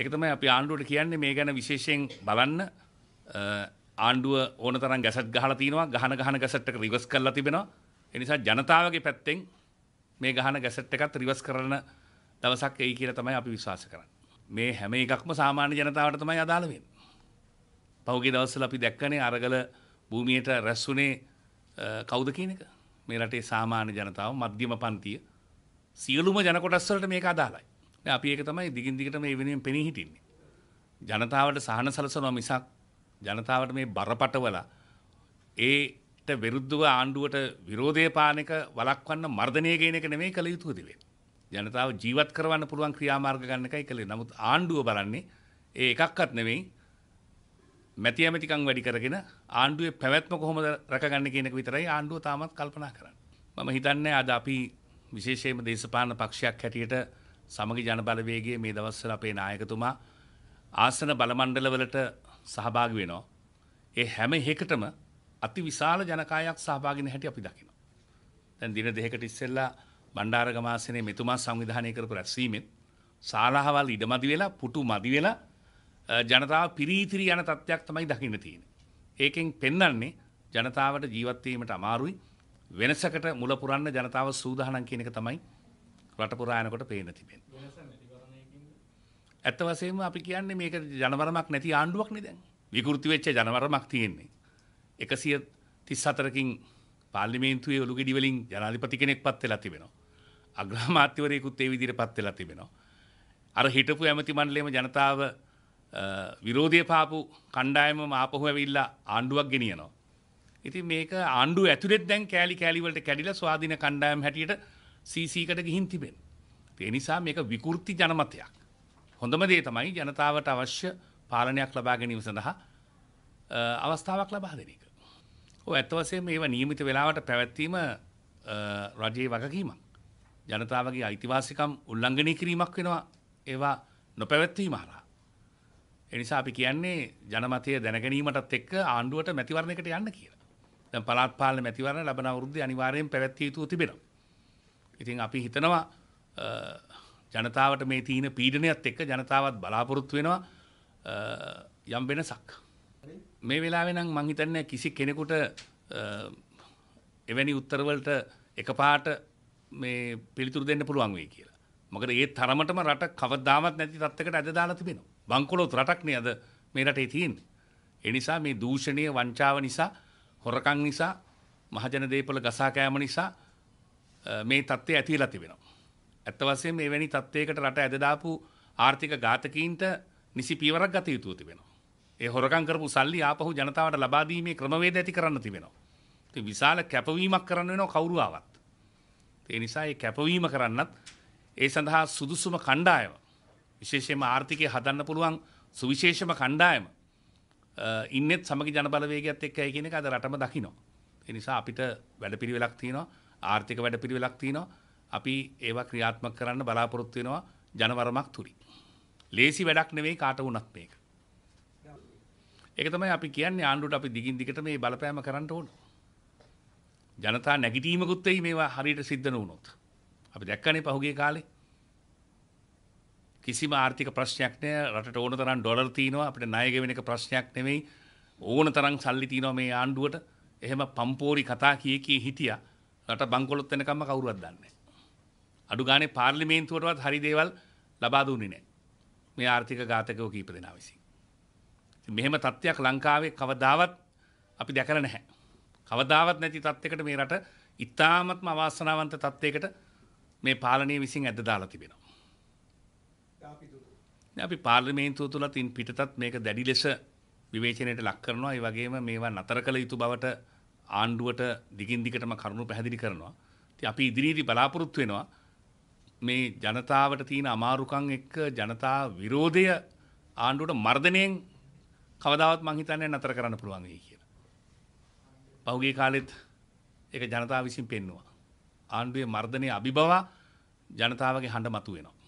ඒක තමයි අපි ආණ්ඩුවට කියන්නේ මේ ගැන විශේෂයෙන් බලන්න ආණ්ඩුව ඕන තරම් ගැසට් ගහලා තිනවා ගහන ගහන ගැසට් එක රිවර්ස් කරලා තිබෙනවා ඒ නිසා ජනතාවගේ පැත්තෙන් මේ ගහන ගැසට් එකත් රිවර්ස් කරන දවසක් එයි කියලා තමයි අපි විශ්වාස කරන්නේ මේ හැම එකක්ම සාමාන්‍ය ජනතාවට තමයි අදාළ වෙන්නේ පහුගිය දවස්වල අපි දැක්කනේ අරගල භූමියට රැස්ුනේ කවුද කියන එක මේ රටේ සාමාන්‍ය ජනතාව මධ්‍යම පන්තිය සියලුම ජනකොටස් වලට මේක අදාළයි අපි ඒක තමයි දිගින් දිගට මේ වෙනුවෙන් පෙනී හිටින්නේ. ජනතාවට සහන සලසනවා මිසක් ජනතාවට මේ බරපටවලා ඒට විරුද්ධව ආණ්ඩුවට විරෝධය පාන එක වළක්වන්න මර්ධනය කියන එක නෙමෙයි කළ යුතු දෙවේ. ජනතාව ජීවත් කරවන්න පුළුවන් ක්‍රියාමාර්ග ගන්න එකයි කළේ. නමුත් ආණ්ඩුව බලන්නේ ඒ එකක්වත් නෙමෙයි මැති ඇමතිකම් වැඩි කරගෙන ආණ්ඩුවේ පැවැත්ම කොහොමද රැකගන්න කියන එක විතරයි ආණ්ඩුව තාමත් කල්පනා කරන්නේ. මම හිතන්නේ අද අපි විශේෂයෙන්ම දේශපාලන පක්ෂයක් හැටියට සමග ජනබලවේගේ මේ දවස්සල අපේ නායකතුමා ආසන බලමණ්ඩලවලට සහභාග වෙනවා. ඒ හැම එකටම අති විශාල ජනකායක් සහභාගෙන හැටි අපි දකිනවා. දැන් දින දෙකකට ඉස්සෙල්ලා බණ්ඩාරගමාසනේ මෙතුමා සංවිධානය කරපු රැස්වීමෙන් ශාලාවල් ඉඩමදි වෙලා පුටු මදි වෙලා ජනතාව පිරීතිරි යන තත්ත්වයක් තමයි දකින්න තියෙන්නේ. ඒකෙන් පෙන්වන්නේ ජනතාවට ජීවත් වීමට අමාරුයි වෙනසකට මුල පුරන්න ජනතාව සූදානම් කියන එක තමයි රට පුරා යනකොට පේන තිබෙන්නේ. ඇත්ත වශයෙන්ම අපි කියන්නේ මේක ජනවරමක් නැති ආණ්ඩුවක් නේ දැන්. විකෘති වෙච්ච ජනවරමක් තියෙන්නේ. 134කින් පාර්ලිමේන්තුවේ ඔලු ගෙඩි වලින් ජනාධිපති කෙනෙක්පත් වෙලා තිබෙනවා. අග්‍රාමාත්‍යවරයෙකුත් ඒ විදිහටපත් වෙලා තිබෙනවා. අර හිටපු ඇමති මණ්ඩලයේම ජනතාව විරෝධය පාපු කණ්ඩායමම ආපහු ඇවිල්ලා ආණ්ඩුවක් ගෙනියනවා. ඉතින් මේක ආණ්ඩුව ඇතුළෙත් දැන් කෑලි කෑලි වලට කැඩිලා ස්වාධීන කණ්ඩායම් හැටියට සීසීකට ගිහින් තිබෙන. ඒ නිසා මේක විකෘති ජනමතයක්. හොඳම දේ තමයි ජනතාවට අවශ්‍ය පාලනයක් ලබා ගැනීම සඳහා අවස්ථාවක් ලබා දෙන එක. ඔය ඇත්ත වශයෙන්ම ඒව නියමිත වෙලාවට පැවැත්වීම රජයේ වගකීමක්. ජනතාවගේ අයිතිවාසිකම් උල්ලංඝනය කිරීමක් වෙනවා ඒවා නොපැවැත්වීම හරහා. ඒ නිසා අපි කියන්නේ ජනමතය දැනගැනීමටත් එක්ක ආණ්ඩුවට මැතිවරණයකට යන්න කියලා. දැන් පළාත් පාලන මැතිවරණ ලබන අවුරුද්දේ අනිවාර්යෙන් පැවැත්විය යුතුව තිබෙනවා. ඉතින් අපි හිතනවා ජනතාවට මේ තියන පීඩනයත් එක්ක ජනතාවත් බලාපොරොත්තු වෙනවා යම් වෙනසක්. මේ වෙලාවෙනම් මං හිතන්නේ කිසි කෙනෙකුට එවැනි උත්තරවලට එකපාරට මේ පිළිතුරු දෙන්න පුළුවන් වෙයි කියලා. මොකද ඒ තරමටම රට කවදාවත් නැති තත්යකට අද දාලා තිබෙනවා. බංකොලොත් රටක් නේ අද මේ රටේ තියෙන්නේ. ඒ නිසා මේ දූෂණීය වංචාව නිසා, හොරකම් නිසා, මහජන දේපල ගසා කෑම නිසා මේ තත්ත්වය ඇතිලා තිබෙනවා. ඇත්ත වශයෙන්ම මේ වැනි තත්ත්වයකට රට ඇදදාපු ආර්ථික ඝාතකීන්ට නිසි පීවරක් ගත යුතුව තිබෙනවා. ඒ හොරකම් කරපු සල්ලි ආපහු ජනතාවට ලබා දීමේ ක්‍රමවේද ඇති කරන්න තිබෙනවා. ඉතින් විශාල කැපවීමක් කරන්න වෙනවා කවුරු ආවත්. ඒ නිසා මේ කැපවීම කරන්නත් ඒ සඳහා සුදුසුම කණ්ඩායම විශේෂයෙන්ම ආර්ථිකය හදන්න පුළුවන් සුවිශේෂම කණ්ඩායම ඉන්නෙත් සමග ජනබලවේගයත් එක්කයි කියන එක අද රටම දකිනවා. ඒ නිසා අපිට වැඩපිළිවෙලක් තියෙනවා. ආර්ථික වැඩ පිළිවෙලක් තියෙනවා. අපි ඒවා ක්‍රියාත්මක කරන්න බලාපොරොත්තු වෙනවා ජනවරමක් තුලින්. ලේසි වැඩක් නෙවෙයි කාට වුණත් මේක. ඒක තමයි අපි කියන්නේ ආණ්ඩුවට අපි දිගින් දිගට මේ බලපෑම කරන්න ඕන. ජනතා නැගිටීමකුත් එයි මේවා හරියට සිද්ධ නොවුනොත්. අපි දැක්කනේ පහුගිය කාලේ කිසිම ආර්ථික ප්‍රශ්නයක් නෑ රටට ඕන තරම් ඩොලර් තියෙනවා අපිට ණය ගෙවෙන එක ප්‍රශ්නයක් නෙමෙයි ඕන තරම් සල්ලි තියෙනවා මේ ආණ්ඩුවට එහෙම පම්පෝරි කතා කී කී හිටියා රට බංකොලොත් වෙනකම්ම කවුරුවත් දන්නේ අඩු ගානේ පාර්ලිමේන්තුවටවත් හරි දේවල් ලබා දුන්නේ නැහැ. මේ ආර්ථික ඝාතකයෝ කීප දෙනා විසින්. මෙහෙම තත්ත්වයක් ලංකාවේ කවදාවත් අපි දැකලා නැහැ. කවදාවත් නැති තත්යකට මේ රට ඉතාමත්ම අවාසනාවන්ත තත්යකට මේ පාලනය විසින් ඇද දාලා තිබෙනවා. අපි පාර්ලිමේන්තුව තුලත් ඉන් පිටතත් මේක දැඩි ලෙස විවේචනයට ලක් කරනවා. ඒ වගේම මේවා නතර කළ යුතු බවට ආණ්ඩුවට දිගින් දිගටම කරුණු පැහැදිලි කරනවා. ඉතින් අපි ඉදිරියේදී බලාපොරොත්තු වෙනවා මේ ජනතාවට තියෙන අමාරුකම් එක්ක ජනතා විරෝධය ආණ්ඩුවට මර්ධනයෙන් කවදාවත් මං හිතන්නේ නතර කරන්න පුළුවන් වෙයි කියලා. පහුගිය කාලෙත් ඒක ජනතාව විසින් පෙන්නවා. ආණ්ඩුවේ මර්ධනයේ අභිබවා ජනතාවගේ හඬ මතුවෙනවා.